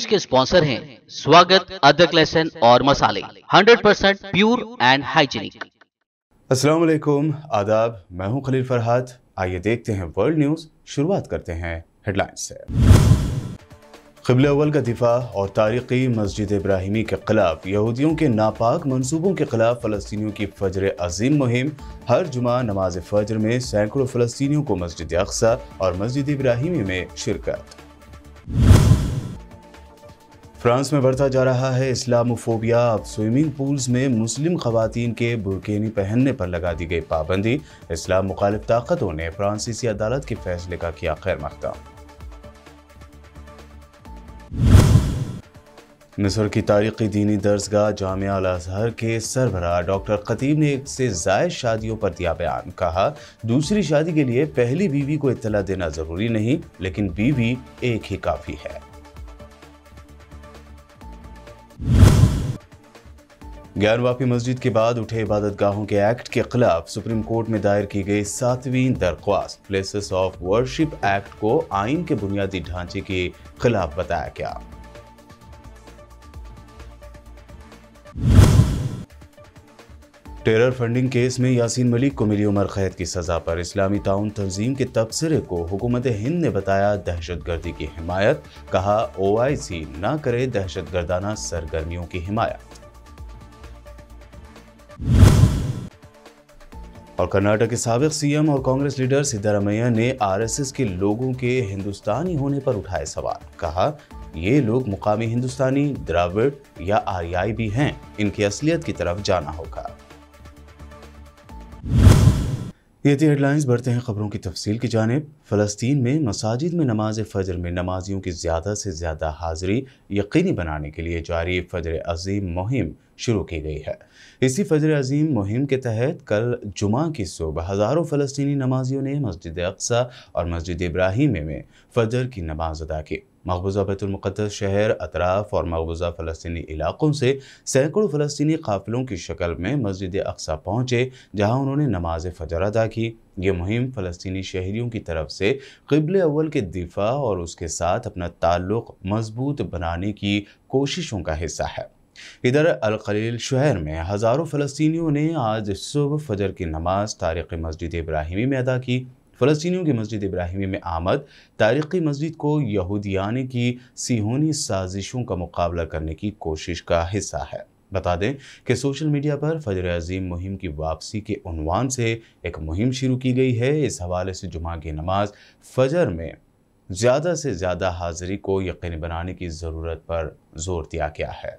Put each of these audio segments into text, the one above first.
News के sponsor हैं स्वागत अदरक लहसन और मसाले 100% परसेंट प्योर एंड हाइजीनिक अस्सलाम वालेकुम आदाब मैं हूं खलील फरहाद आइए देखते हैं वर्ल्ड न्यूज शुरुआत करते हैं हेडलाइंस से कबल अवल का दिफा और तारीखी मस्जिद इब्राहिमी के खिलाफ यहूदियों के नापाक मनसूबों के खिलाफ फ़लस्तियों की फजर अजीम मुहिम हर जुमा नमाज फजर में सैकड़ों फ़लस्तियों को मस्जिद अक्सा और मस्जिद इब्राहिमी में शिरकत फ्रांस में बढ़ता जा रहा है इस्लामोफोबिया अब स्विमिंग पूल्स में मुस्लिम खवतान के बुरकेनी पहनने पर लगा दी गई पाबंदी इस्लाम मुखालिफ ताकतों ने फ्रांसीसी अदालत के फैसले का किया खैर मकदम मिसर की तारीखी दीनी दर्जगाह जाम अजहर के सरबराह डॉक्टर खतीब ने एक से जायद शादियों पर दिया बयान कहा दूसरी शादी के लिए पहली बीवी को इतला देना ज़रूरी नहीं लेकिन बीवी एक ही काफ़ी है वापी मस्जिद के बाद उठे इबादत गाहों के एक्ट के खिलाफ सुप्रीम कोर्ट में दायर की गई सातवीं दरख्वास्त प्लेसेस ऑफ वर्शिप एक्ट को आइन के बुनियादी ढांचे के खिलाफ बताया गया टेरर फंडिंग केस में यासीन मलिक को मिली उमर कैद की सजा पर इस्लामी ताउन तंजीम के तबसरे को हुकूमत हिंद ने बताया दहशत गर्दी की हिमायत कहा ओआईसी ना करे दहशत गर्दाना सरगर्मियों की हिमायत और कर्नाटक के सबक सीएम और कांग्रेस लीडर सिद्धारमैया ने आरएसएस के लोगों के हिंदुस्तानी होने पर उठाए सवाल कहा ये लोग मुकामी हिंदुस्तानी द्राविड़ या आर्याई भी हैं इनकी असलियत की तरफ जाना होगा ये थी हेडलाइंस बढ़ते हैं खबरों की तफसील की जानब फ़लस्तीन में मसाजिद में नमाज फ़जर में नमाजियों की ज़्यादा से ज़्यादा हाज़िरी यकीनी बनाने के लिए जारी फ़जर अजीम मुहिम शुरू की गई है इसी फजर अजीम मुहिम के तहत कल जुमा की सुबह हज़ारों फ़लस्तनी नमाजियों ने मस्जिद अक्सा और मस्जिद इब्राहिम में फजर की नमाज अदा की मकबूजा बैतुलमक़दस शहर अतराफ़ और मकबूजा फ़लस्तनी इलाक़ों से सैकड़ों फ़लस्तनी काफ़िलों की शक्ल में मस्जिद अक्सा पहुँचे जहाँ उन्होंने नमाज फ़जर अदा की ये मुहिम फ़लस्तनी शहरीों की तरफ से कबल अव्वल के दिफा और उसके साथ अपना ताल्लुक़ मजबूत बनाने की कोशिशों का हिस्सा है इधर अलखलील शहर में हज़ारों फ़लस्तियों ने आज सुबह फजर की नमाज तारीख़ मस्जिद इब्राहिमी में अदा की फ़लस्तियों की मस्जिद इब्राहिमी में आमद तारीख़ी मस्जिद को यहूदियाने की सीहोनी साजिशों का मुकाबला करने की कोशिश का हिस्सा है बता दें कि सोशल मीडिया पर फजर अजीम मुहिम की वापसी के उनवान से एक मुहिम शुरू की गई है इस हवाले से जुमा की नमाज फजर में ज़्यादा से ज़्यादा हाजिरी को यकीनी बनाने की ज़रूरत पर जोर दिया गया है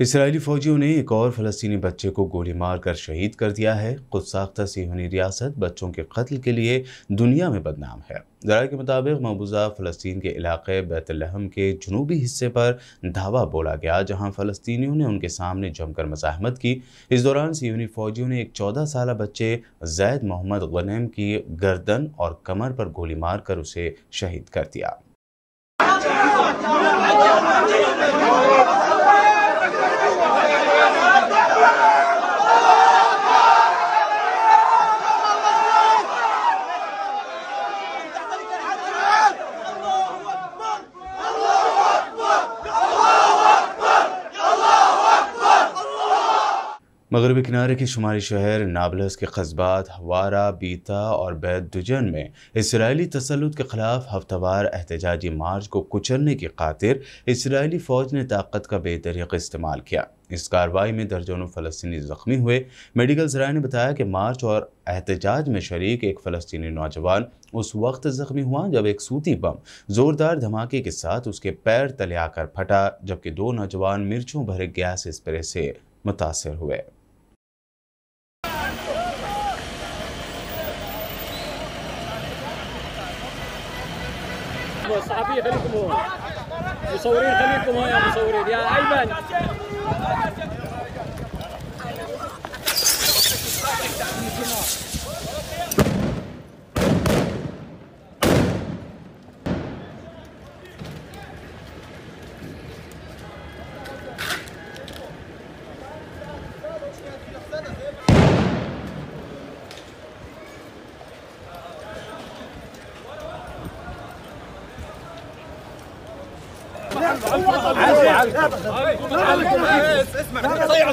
इसराइली फौजियों ने एक और फलस्तीनी बच्चे को गोली मारकर शहीद कर दिया है खुद साख्ता सीहनी रियासत बच्चों के कत्ल के लिए दुनिया में बदनाम है जरा के मुताबिक मबूजा फ़लस्तीन के इलाके बैतलहम के जनूबी हिस्से पर धावा बोला गया जहां फलस्तियों ने उनके सामने जमकर मजाहमत की इस दौरान सीहनी फौजियों ने एक चौदह साल बच्चे जैद मोहम्मद गनेम की गर्दन और कमर पर गोली मारकर उसे शहीद कर दिया मगरबी किनारे के शुमारी शहर नाबलस के कस्बात हवारा बीता और बैतुजन में इसराइली तसलुत के खिलाफ हफ्तावार एहतजाजी मार्च को कुचलने की खातिर इसराइली फ़ौज ने ताकत का बेतरीक इस्तेमाल किया इस कार्रवाई में दर्जनों फ़लस्तनी ज़ख्मी हुए मेडिकल ज़राए ने बताया कि मार्च और एहतजाज में शरीक एक फ़लस्तनी नौजवान उस वक्त ज़ख्मी हुआ जब एक सूती बम ज़ोरदार धमाके के साथ उसके पैर तले आकर फटा जबकि दो नौजवान मिर्चों भरे गैस स्प्रे से मुतासर हुए خليكم الصحفيه خليكم هون مصورين خليكم هون يا مصورين يا ايمن Thank you. اسمع ضيعوا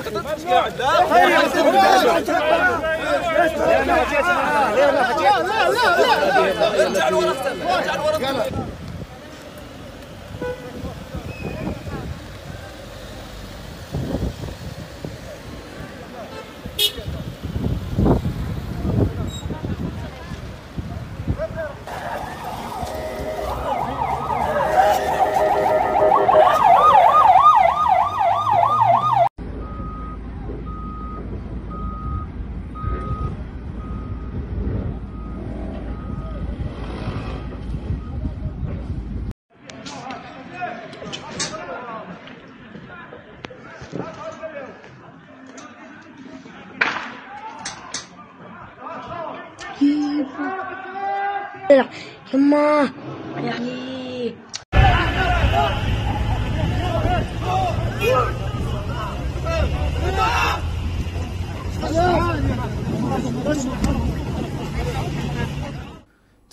يما يعني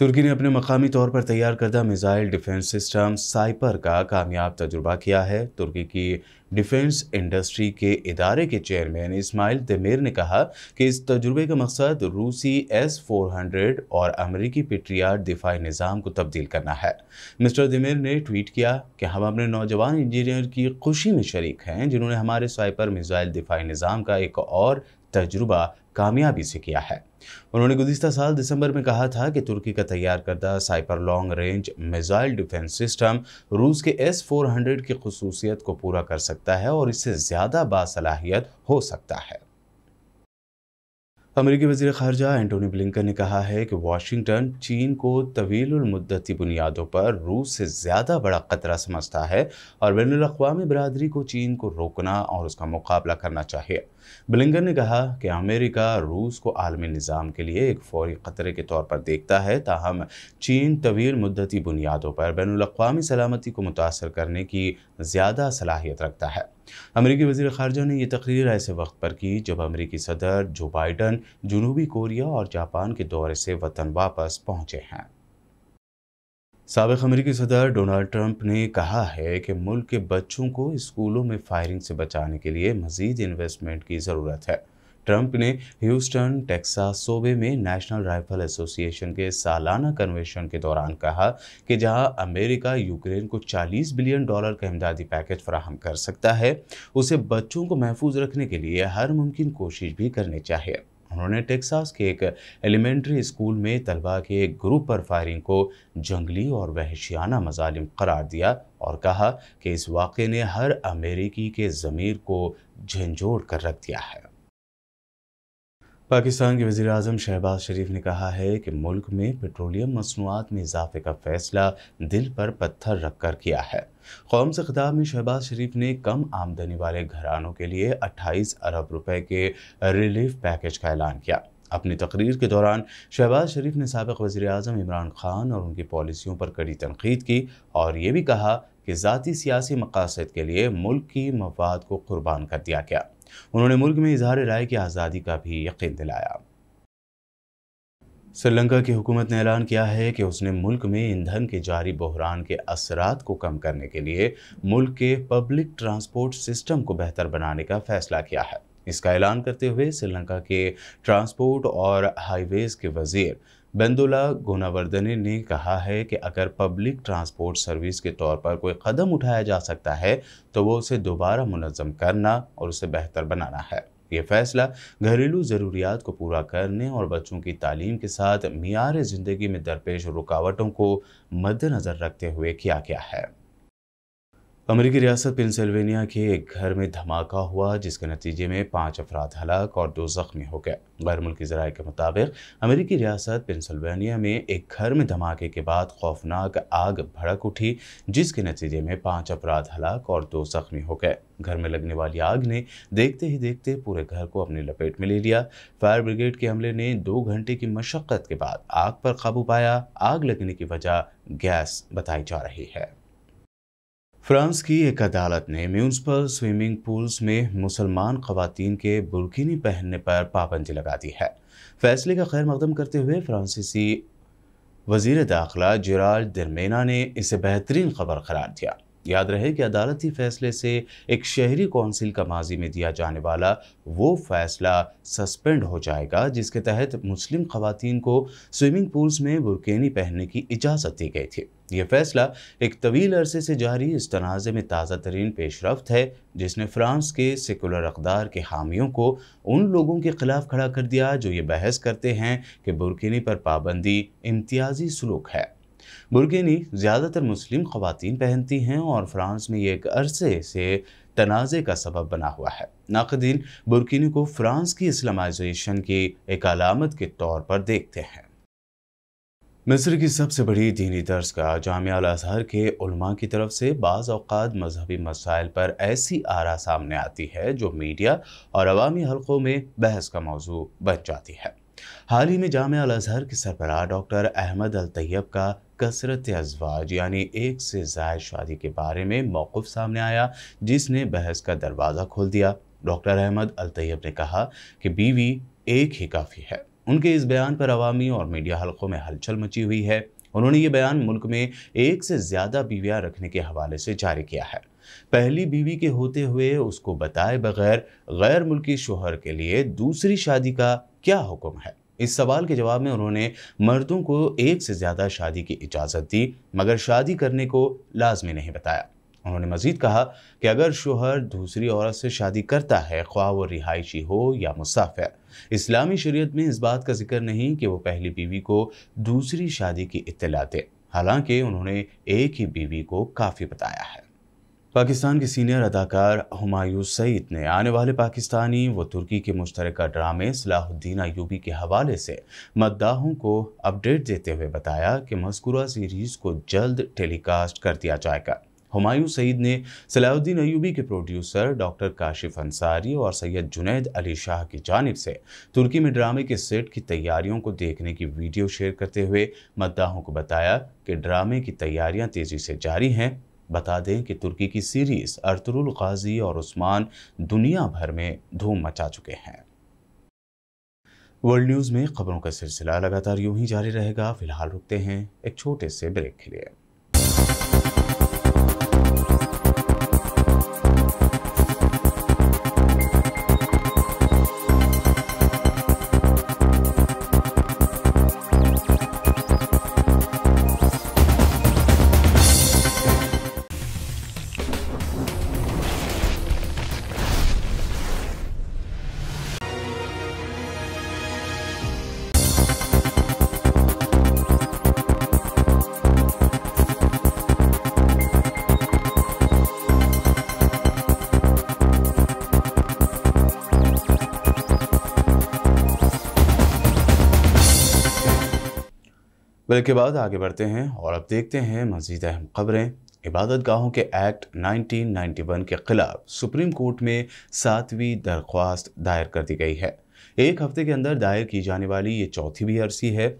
तुर्की ने अपने मकामी तौर पर तैयार करदा मिज़ाइल डिफेंस सिस्टम साइपर का कामयाब तजुर्बा किया है तुर्की की डिफेंस इंडस्ट्री के इदारे के चेयरमैन इस्माइल दमेर ने कहा कि इस तजुर्बे का मकसद रूसी एस 400 और अमेरिकी पेट्रियाट दिफाई निज़ाम को तब्दील करना है मिस्टर दमेर ने ट्वीट किया कि हम अपने नौजवान इंजीनियर की खुशी में शरीक हैं जिन्होंने हमारे साइपर मिज़ाइल दिफाई निज़ाम का एक और तजुर्बा कामयाबी से किया है उन्होंने गुजशत साल दिसंबर में कहा था कि तुर्की का तैयार करदा Siper long range missile defence system रूस के एस फोर हंड्रेड की खसूसियत को पूरा कर सकता है और इससे ज़्यादा बासलाहियत हो सकता है अमेरिकी वजीर खारजा एंटोनी ब्लिंकन ने कहा है कि वाशिंगटन चीन को तवील मुद्दती बुनियादों पर रूस से ज़्यादा बड़ा खतरा समझता है और बैन अवी बरदरी को चीन को रोकना और उसका मुकाबला करना चाहिए ब्लिंकन ने कहा कि अमेरिका रूस को आलमी निज़ाम के लिए एक फौरी ख़तरे के तौर पर देखता है ताहम चीन तवील मुद्दती बुनियादों पर बैन अवी सलामती को मुतासर करने की ज़्यादा सलाहियत रखता है अमरीकी वजीर खारजा ने यह तकरीर ऐसे वक्त पर की जब अमरीकी सदर जो बाइडन जनूबी कोरिया और जापान के दौरे से वतन वापस पहुंचे हैं सबक अमरीकी सदर डोनाल्ड ट्रंप ने कहा है कि मुल्क के बच्चों को स्कूलों में फायरिंग से बचाने के लिए मजीद इन्वेस्टमेंट की ज़रूरत है ट्रंप ने ह्यूस्टन टेक्सास सूबे में नेशनल राइफल एसोसिएशन के सालाना कन्वेंशन के दौरान कहा कि जहां अमेरिका यूक्रेन को 40 बिलियन डॉलर का इमदादी पैकेज फराहम कर सकता है उसे बच्चों को महफूज रखने के लिए हर मुमकिन कोशिश भी करनी चाहिए उन्होंने टेक्सास के एक एलिमेंट्री स्कूल में तलबा के एक ग्रुप पर फायरिंग को जंगली और वहशियाना मजालिम करार दिया और कहा कि इस वाक़े ने हर अमेरिकी के ज़मीर को झंझोड़ कर रख दिया है पाकिस्तान के वजीर अजम शहबाज शरीफ ने कहा है कि मुल्क में पेट्रोलियम मसनूआत में इजाफे का फैसला दिल पर पत्थर रख कर किया है कौम से खिताब में शहबाज शरीफ ने कम आमदनी वाले घरानों के लिए 28 अरब रुपए के रिलीफ पैकेज का ऐलान किया अपनी तकरीर के दौरान शहबाज शरीफ ने सबक वजी अजम इमरान खान और उनकी पॉलिसियों पर कड़ी तनकीद की और ये भी कहा कि ज़ाती सियासी मकासद के लिए मुल्क की मफाद को कुर्बान कर दिया गया उन्होंने मुल्क में इजहार राय की आज़ादी का भी यकीन दिलाया श्रीलंका की हुकूमत ने ऐलान किया है कि उसने मुल्क में ईंधन के जारी बहरान के असरात को कम करने के लिए मुल्क के पब्लिक ट्रांसपोर्ट सिस्टम को बेहतर बनाने का फैसला किया है इसका ऐलान करते हुए श्रीलंका के ट्रांसपोर्ट और हाईवेज़ के वजीर बंदुला गुनावर्धने ने कहा है कि अगर पब्लिक ट्रांसपोर्ट सर्विस के तौर पर कोई कदम उठाया जा सकता है तो वो उसे दोबारा मुनज़म करना और उसे बेहतर बनाना है ये फैसला घरेलू ज़रूरियात को पूरा करने और बच्चों की तालीम के साथ मीार ज़िंदगी में दरपेश रुकावटों को मद्दनज़र रखते हुए किया गया है अमेरिकी रियासत पेंसिल्वेनिया के एक घर में धमाका हुआ जिसके नतीजे में पांच अफराद हलाक और दो जख्मी हो गए गैर मुल्की जराये के मुताबिक अमेरिकी रियासत पेंसिल्वेनिया में एक घर में धमाके के बाद खौफनाक आग भड़क उठी जिसके नतीजे में पांच अफराद हलाक और दो जख्मी हो गए घर में लगने वाली आग ने देखते ही देखते पूरे घर को अपनी लपेट में ले लिया फायर ब्रिगेड के हमले ने दो घंटे की मशक्क़त के बाद आग पर काबू पाया आग लगने की वजह गैस बताई जा रही है फ्रांस की एक अदालत ने म्यूनसिपल स्विमिंग पूल्स में मुसलमान खवतान के बुरकिनी पहनने पर पाबंदी लगा दी है फैसले का खैर मकदम करते हुए फ्रांसीसी वजीर दाखिला जराल दरमेना ने इसे बेहतरीन खबर करार दिया याद रहे कि अदालती फैसले से एक शहरी कौंसिल का माजी में दिया जाने वाला वो फैसला सस्पेंड हो जाएगा जिसके तहत मुस्लिम खवतान को स्विमिंग पूल्स में बुरकेनी पहनने की इजाज़त दी गई थी यह फैसला एक तवील अरसे से जारी इस तनाज़े में ताज़ा तरीन पेशरफ है जिसने फ्रांस के सेकुलर अकदार के हामियों को उन लोगों के ख़िलाफ़ खड़ा कर दिया जो ये बहस करते हैं कि बुरकनी पर पाबंदी इम्तियाजी सलूक है बुरगेनी ज़्यादातर मुस्लिम खवतान पहनती हैं और फ्रांस में ये एक अरसे से तनाज़े का सबब बना हुआ है नाकदीन बुरकिनी को फ्रांस की इस्लामाइजेशन की एक अलामत के तौर पर देखते हैं मिस्र की सबसे बड़ी दीनी दर्ज का जामिया अजहर के उलमा की तरफ से बाज़ अवत मजहबी मसाइल पर ऐसी आरा सामने आती है जो मीडिया और अवामी हलकों में बहस का मौजू बन जाती है हाल ही में जाम अजहर के सरबरा डॉक्टर अहमद अल तैयब का कसरत अजवाज यानी एक से जायद शादी के बारे में मौक़ सामने आया जिसने बहस का दरवाज़ा खोल दिया डॉक्टर अहमद अलतैब ने कहा कि बीवी एक ही काफ़ी है उनके इस बयान पर अवामी और मीडिया हलकों में हलचल मची हुई है उन्होंने ये बयान मुल्क में एक से ज़्यादा बीवियाँ रखने के हवाले से जारी किया है पहली बीवी के होते हुए उसको बताए बगैर गैर मुल्की शोहर के लिए दूसरी शादी का क्या हुक्म है इस सवाल के जवाब में उन्होंने मर्दों को एक से ज़्यादा शादी की इजाज़त दी मगर शादी करने को लाजमी नहीं बताया उन्होंने मजीद कहा कि अगर शोहर दूसरी औरत से शादी करता है ख्वा वो रिहायशी हो या मुसाफिर इस्लामी शरीयत में इस बात का जिक्र नहीं कि वो पहली बीवी को दूसरी शादी की इतला दे हालांकि उन्होंने एक ही बीवी को काफ़ी बताया है पाकिस्तान के सीनियर अदाकार हमायूं सईद ने आने वाले पाकिस्तानी व तुर्की के मुश्तरक ड्रामे सलाहुद्दीन अयूबी के हवाले से मद्दाहों को अपडेट देते हुए बताया कि मस्कुरा सीरीज़ को जल्द टेलीकास्ट कर दिया जाएगा हमायूं सईद ने सलाहुद्दीन अयूबी के प्रोड्यूसर डॉक्टर काशिफ अंसारी और सैयद जुनेद अली शाह की जानब से तुर्की में ड्रामे के सेट की तैयारियों को देखने की वीडियो शेयर करते हुए मद्दाहों को बताया कि ड्रामे की तैयारियां तेज़ी से जारी हैं बता दें कि तुर्की की सीरीज़ अर्तुल गाजी और उस्मान दुनिया भर में धूम मचा चुके हैं वर्ल्ड न्यूज़ में खबरों का सिलसिला लगातार यूं ही जारी रहेगा फिलहाल रुकते हैं एक छोटे से ब्रेक के लिए ब्रेक के बाद आगे बढ़ते हैं और अब देखते हैं मजीद अहम खबरें इबादत गाहों के एक्ट 1991 के खिलाफ सुप्रीम कोर्ट में सातवीं दरख्वास्त दायर कर दी गई है एक हफ्ते के अंदर दायर की जाने वाली ये चौथी भी अर्जी है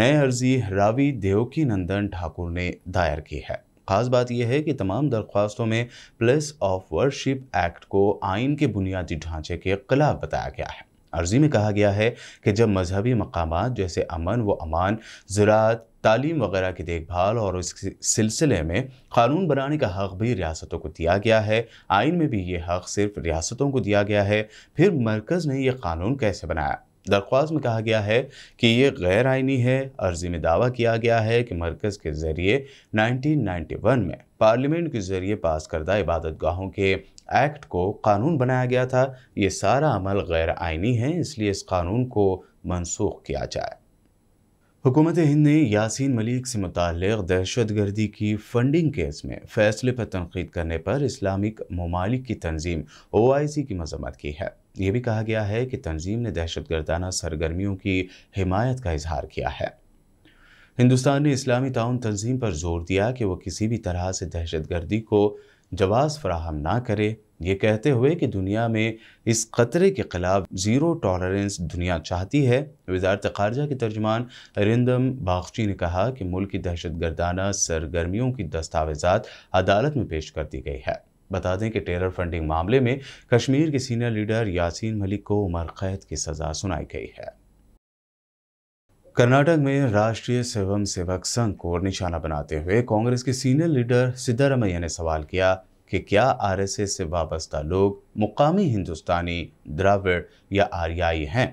नए अर्जी रावी देवकी नंदन ठाकुर ने दायर की है खास बात यह है कि तमाम दरख्वास्तों में प्लेस ऑफ वर्शिप एक्ट को आइन के बुनियादी ढांचे के खिलाफ बताया गया है अर्जी में कहा गया है कि जब मजहबी मकाम जैसे अमन व अमान ज़रात तालीम वगैरह की देखभाल और इस सिलसिले में कानून बनाने का हक़ भी रियासतों को दिया गया है आइन में भी ये हक़ सिर्फ रियासतों को दिया गया है फिर मरकज़ ने यह कानून कैसे बनाया दरख्वास्त में कहा गया है कि ये गैर आइनी है अर्जी में दावा किया गया है कि मरकज़ के ज़रिए 1991 में पार्लियामेंट के ज़रिए पास करदा इबादत गाहों के एक्ट को कानून बनाया गया था ये सारा अमल गैर आइनी है इसलिए इस कानून को मनसूख किया जाए हुकूमत हिंद ने यासिन मलिक से मुतल दहशत गर्दी की फंडिंग केस में फ़ैसले पर तनकीद करने पर इस्लामिक ममालिक की तंजीम ओ आई सी की मजम्मत की है यह भी कहा गया है कि तंजीम ने दहशत गर्दाना सरगर्मियों की हिमायत का इजहार किया है हिंदुस्तान ने इस्लामी ताउन तंजीम पर जोर दिया कि वह किसी भी तरह से दहशत गर्दी को जवाज़ फ्राहम ना करे ये कहते हुए कि दुनिया में इस ख़तरे के ख़िलाफ़ ज़ीरो टॉलरेंस दुनिया चाहती है वजारत खारजा के तर्जमान रिंदम बागची ने कहा कि मुल्क की दहशत गर्दाना सरगर्मियों की दस्तावेजा अदालत में पेश कर दी गई है बता दें कि टेरर फंडिंग मामले में कश्मीर के सीनियर लीडर यासीन मलिक को उमर कैद की सज़ा सुनाई गई है कर्नाटक में राष्ट्रीय स्वयं सेवक संघ को निशाना बनाते हुए कांग्रेस के सीनियर लीडर सिद्धारमैया ने सवाल किया कि क्या आरएसएस से वाबस्ता लोग मुकामी हिंदुस्तानी द्राविड़ या आर्याई हैं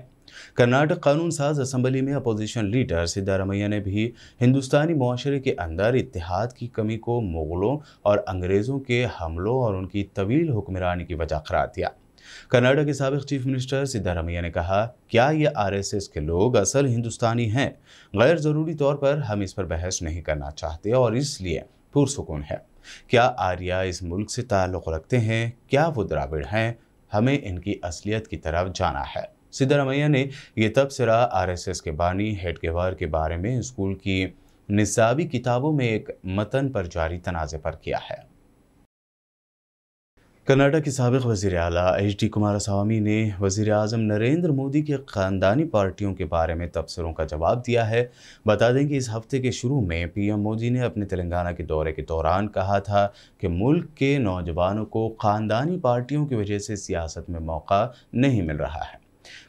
कर्नाटक कानून साज असम्बली में अपोजिशन लीडर सिद्धारमैया ने भी हिंदुस्तानी माशरे के अंदर इतिहाद की कमी को मुग़लों और अंग्रेज़ों के हमलों और उनकी तवील हुक्मरानी की वजह करार दिया कनाडा के सबक चीफ मिनिस्टर सिद्धारमैया ने कहा क्या ये आरएसएस के लोग असल हिंदुस्तानी हैं गैर ज़रूरी तौर पर हम इस पर बहस नहीं करना चाहते और इसलिए पुरसकून है क्या आर्या इस मुल्क से ताल्लुक़ रखते हैं क्या वो द्राविड़ हैं हमें इनकी असलियत की तरफ जाना है सिद्धारमैया ने यह तबसरा आर एस एस के बानी हेडगेवार के बारे में स्कूल की निसाबी किताबों में एक मतन पर जारी तनाज़े पर किया है कनाडा के सबक वज़ी अला एच डी कुमार स्वामी ने वज़ी अजम नरेंद्र मोदी के ख़ानदानी पार्टियों के बारे में तबसरों का जवाब दिया है बता दें कि इस हफ्ते के शुरू में पी एम मोदी ने अपने तेलंगाना के दौरे के दौरान कहा था कि मुल्क के नौजवानों को ख़ानदानी पार्टियों की वजह से सियासत में मौका नहीं मिल रहा है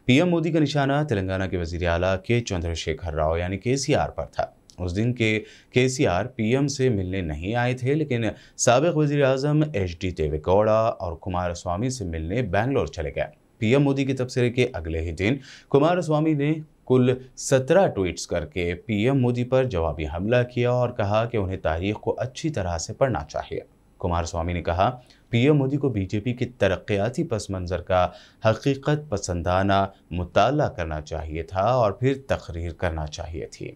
पी एम मोदी का निशाना तेलंगाना के वज़ी अला के चंद्रशेखर राव यानी के सी आर पर था उस दिन के के सी आर पी एम से मिलने नहीं आए थे लेकिन सबक वजी अजम एच डी देवेगौड़ा और कुमार स्वामी से मिलने बेंगलोर चले गए पीएम मोदी के तबसरे के अगले ही दिन कुमार स्वामी ने कुल सत्रह ट्वीट्स करके पीएम मोदी पर जवाबी हमला किया और कहा कि उन्हें तारीख को अच्छी तरह से पढ़ना चाहिए कुमार स्वामी ने कहा पीएम मोदी को बीजेपी की तरक्याती पस मंज़र का हकीकत पसंदाना मुताला करना चाहिए था और फिर तकरीर करना चाहिए थी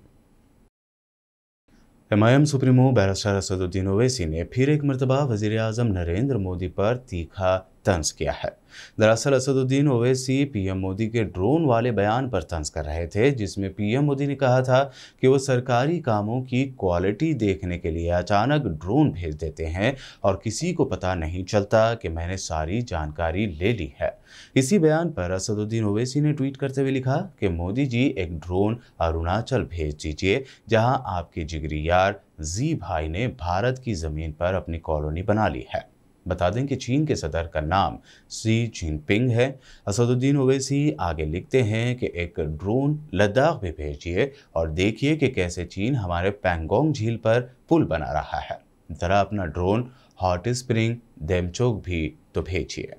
M I M supremo barrister Asaduddin Owaisi ने फिर एक मरतबा वजीर अजम नरेंद्र मोदी पर तीखा तंज किया है दरअसल असदुद्दीन ओवैसी पीएम मोदी के ड्रोन वाले बयान पर तंज कर रहे थे जिसमें पीएम मोदी ने कहा था कि वो सरकारी कामों की क्वालिटी देखने के लिए अचानक ड्रोन भेज देते हैं और किसी को पता नहीं चलता कि मैंने सारी जानकारी ले ली है इसी बयान पर असदुद्दीन ओवैसी ने ट्वीट करते हुए लिखा कि मोदी जी एक ड्रोन अरुणाचल भेज दीजिए जहाँ आपके जिगरी यार जी भाई ने भारत की ज़मीन पर अपनी कॉलोनी बना ली है बता दें कि चीन के सदर का नाम सी जिनपिंग है असदुद्दीन ओवैसी आगे लिखते हैं कि एक ड्रोन लद्दाख भी भेजिए और देखिए कि कैसे चीन हमारे पैंगोंग झील पर पुल बना रहा है ज़रा अपना ड्रोन हॉट स्प्रिंग देमचोक भी तो भेजिए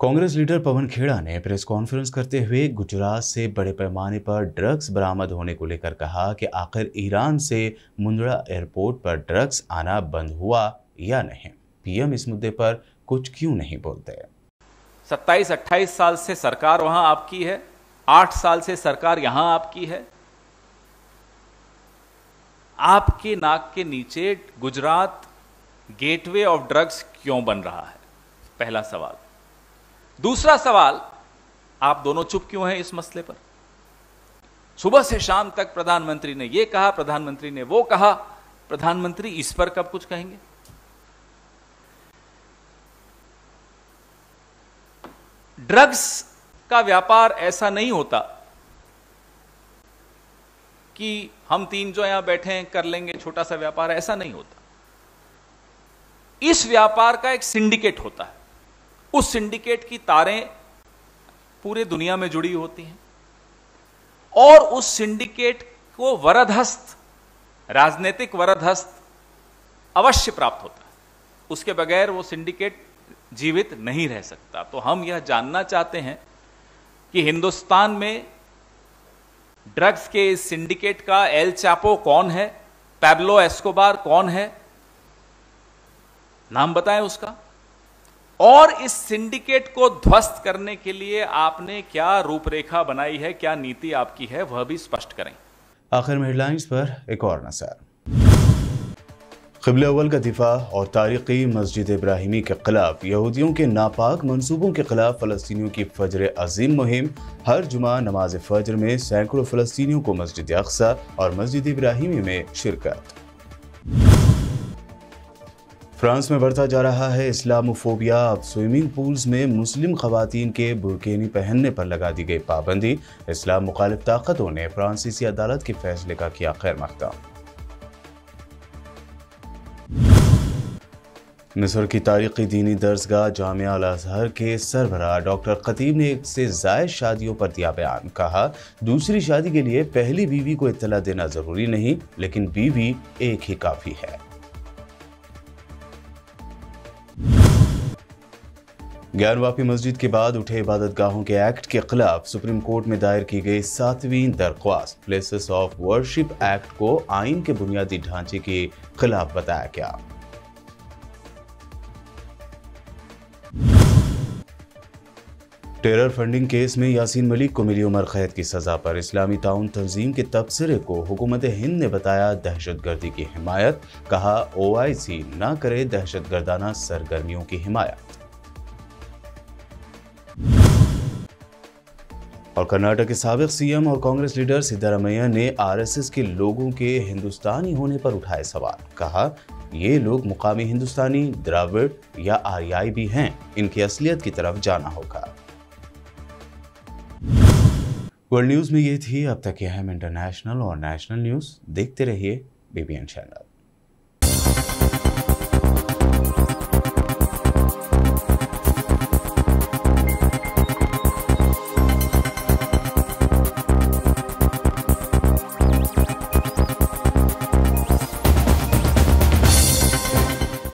कांग्रेस लीडर पवन खेड़ा ने प्रेस कॉन्फ्रेंस करते हुए गुजरात से बड़े पैमाने पर ड्रग्स बरामद होने को लेकर कहा कि आखिर ईरान से मुंद्रा एयरपोर्ट पर ड्रग्स आना बंद हुआ या नहीं पीएम इस मुद्दे पर कुछ क्यों नहीं बोलते सत्ताईस अट्ठाईस साल से सरकार वहां आपकी है आठ साल से सरकार यहां आपकी है आपके नाक के नीचे गुजरात गेटवे ऑफ ड्रग्स क्यों बन रहा है पहला सवाल दूसरा सवाल आप दोनों चुप क्यों हैं इस मसले पर सुबह से शाम तक प्रधानमंत्री ने यह कहा प्रधानमंत्री ने वो कहा प्रधानमंत्री इस पर कब कुछ कहेंगे ड्रग्स का व्यापार ऐसा नहीं होता कि हम तीन जो यहां बैठे हैं कर लेंगे छोटा सा व्यापार ऐसा नहीं होता इस व्यापार का एक सिंडिकेट होता है उस सिंडिकेट की तारें पूरे दुनिया में जुड़ी होती हैं और उस सिंडिकेट को वरदहस्त राजनीतिक वरदहस्त अवश्य प्राप्त होता है उसके बगैर वो सिंडिकेट जीवित नहीं रह सकता तो हम यह जानना चाहते हैं कि हिंदुस्तान में ड्रग्स के इस सिंडिकेट का एल चापो कौन है पैब्लो एस्कोबार कौन है नाम बताएं उसका और इस सिंडिकेट को ध्वस्त करने के लिए आपने क्या रूपरेखा बनाई है क्या नीति आपकी है वह भी स्पष्ट करें आखिर में हेडलाइंस पर एक और नजर कबल अवल का दिफा और तारीख़ी मस्जिद इब्राहिमी के खिलाफ यहूदियों के नापाक मनसूबों के खिलाफ फ़लस्तियों की फजर अजीम मुहिम हर जुमा नमाज फजर में सैकड़ों फ़लस्तियों को मस्जिद अक्सा और मस्जिद इब्राहिमी में शिरकत फ्रांस में बढ़ता जा रहा है इस्लामोफोबिया अब स्विमिंग पूल्स में मुस्लिम खवतान के बुरकेनी पहनने पर लगा दी गई पाबंदी इस्लाम मुखालिफ ताकतों ने फ्रांसीसी अदालत के फैसले का किया खैर मकदम मिस्र की तारीखी दीनी दर्जगाह अल अजहर के सरबरा डॉक्टर खतीब ने एक से जायद शादियों पर दिया बयान कहा दूसरी शादी के लिए पहली बीवी को इतला देना ज़रूरी नहीं लेकिन बीवी एक ही काफ़ी है ज्ञानवापी मस्जिद के बाद उठे इबादत गाहों के एक्ट के खिलाफ सुप्रीम कोर्ट में दायर की गई सातवीं दरख्वास्त प्लेसेस ऑफ वर्शिप एक्ट को आइन के बुनियादी ढांचे के खिलाफ बताया गया टेरर फंडिंग केस में यासीन मलिक को मिली उमर कैद की सज़ा पर इस्लामी ताउन तंजीम के तबसरे को हुकूमत हिंद ने बताया दहशत गर्दी की हिमायत कहा ओ आई सी न करे दहशत गर्दाना सरगर्मियों की हिमायत और कर्नाटक के सबक सीएम और कांग्रेस लीडर सिद्धारमैया ने आरएसएस के लोगों के हिंदुस्तानी होने पर उठाए सवाल कहा ये लोग मुकामी हिंदुस्तानी द्राविड़ या आर्याई भी हैं इनकी असलियत की तरफ जाना होगा वर्ल्ड न्यूज़ में ये थी अब तक यह हम इंटरनेशनल और नेशनल न्यूज़ देखते रहिए बीबीएन चैनल